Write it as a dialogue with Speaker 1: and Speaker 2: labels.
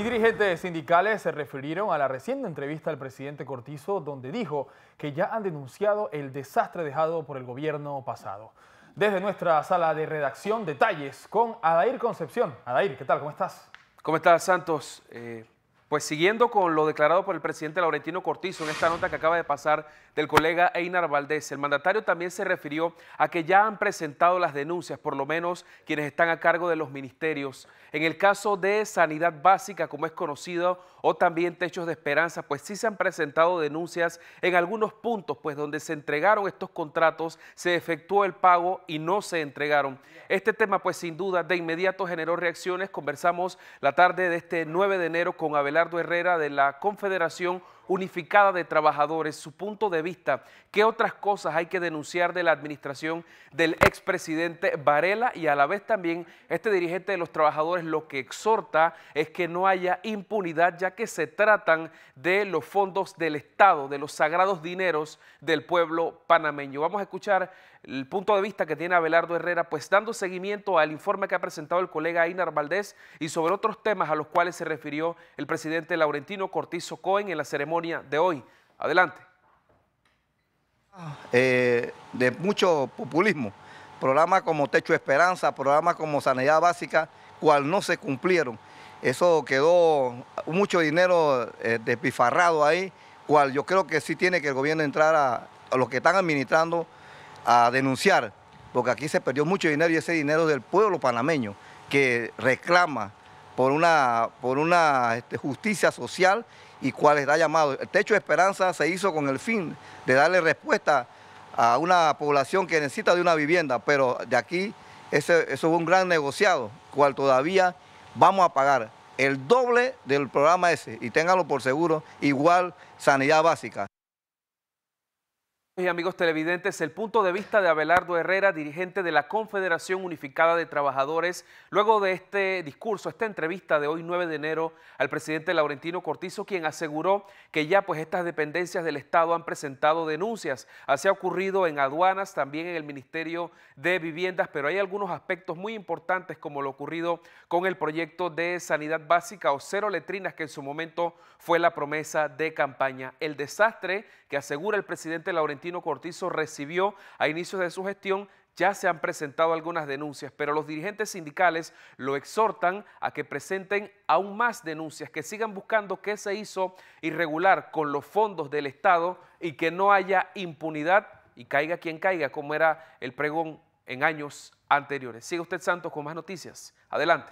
Speaker 1: Y dirigentes sindicales se refirieron a la reciente entrevista al presidente Cortizo, donde dijo que ya han denunciado el desastre dejado por el gobierno pasado. Desde nuestra sala de redacción, detalles con Adair Concepción. Adair, ¿qué tal? ¿Cómo estás? ¿Cómo estás, Santos? Eh, pues siguiendo con lo declarado por el presidente Laurentino Cortizo en esta nota que acaba de pasar del colega Einar Valdés, el mandatario también se refirió a que ya han presentado las denuncias, por lo menos quienes están a cargo de los ministerios. En el caso de Sanidad Básica, como es conocido, o también Techos de Esperanza, pues sí se han presentado denuncias en algunos puntos, pues donde se entregaron estos contratos, se efectuó el pago y no se entregaron. Este tema, pues sin duda, de inmediato generó reacciones. Conversamos la tarde de este 9 de enero con Abelardo Herrera de la Confederación unificada de trabajadores, su punto de vista, qué otras cosas hay que denunciar de la administración del expresidente Varela y a la vez también este dirigente de los trabajadores lo que exhorta es que no haya impunidad ya que se tratan de los fondos del Estado, de los sagrados dineros del pueblo panameño. Vamos a escuchar el punto de vista que tiene Abelardo Herrera, pues dando seguimiento al informe que ha presentado el colega Inar Valdés y sobre otros temas a los cuales se refirió el presidente Laurentino Cortizo Cohen en la ceremonia de hoy. Adelante.
Speaker 2: Eh, de mucho populismo. Programas como Techo Esperanza, programas como Sanidad Básica, cual no se cumplieron. Eso quedó mucho dinero eh, despifarrado ahí, cual yo creo que sí tiene que el gobierno entrar a, a los que están administrando a denunciar, porque aquí se perdió mucho dinero y ese dinero del pueblo panameño que reclama por una, por una este, justicia social y cual está llamado. El Techo de Esperanza se hizo con el fin de darle respuesta a una población que necesita de una vivienda, pero de aquí eso es un gran negociado, cual todavía vamos a pagar el doble del programa ese, y téngalo por seguro, igual sanidad básica.
Speaker 1: Y amigos televidentes, el punto de vista de Abelardo Herrera, dirigente de la Confederación Unificada de Trabajadores, luego de este discurso, esta entrevista de hoy 9 de enero al presidente Laurentino Cortizo, quien aseguró que ya pues estas dependencias del Estado han presentado denuncias. Así ha ocurrido en aduanas, también en el Ministerio de Viviendas, pero hay algunos aspectos muy importantes como lo ocurrido con el proyecto de sanidad básica o cero letrinas que en su momento fue la promesa de campaña. El desastre que asegura el presidente Laurentino Cortizo recibió a inicios de su gestión ya se han presentado algunas denuncias, pero los dirigentes sindicales lo exhortan a que presenten aún más denuncias, que sigan buscando qué se hizo irregular con los fondos del Estado y que no haya impunidad y caiga quien caiga, como era el pregón en años anteriores. sigue usted, Santos, con más noticias. Adelante.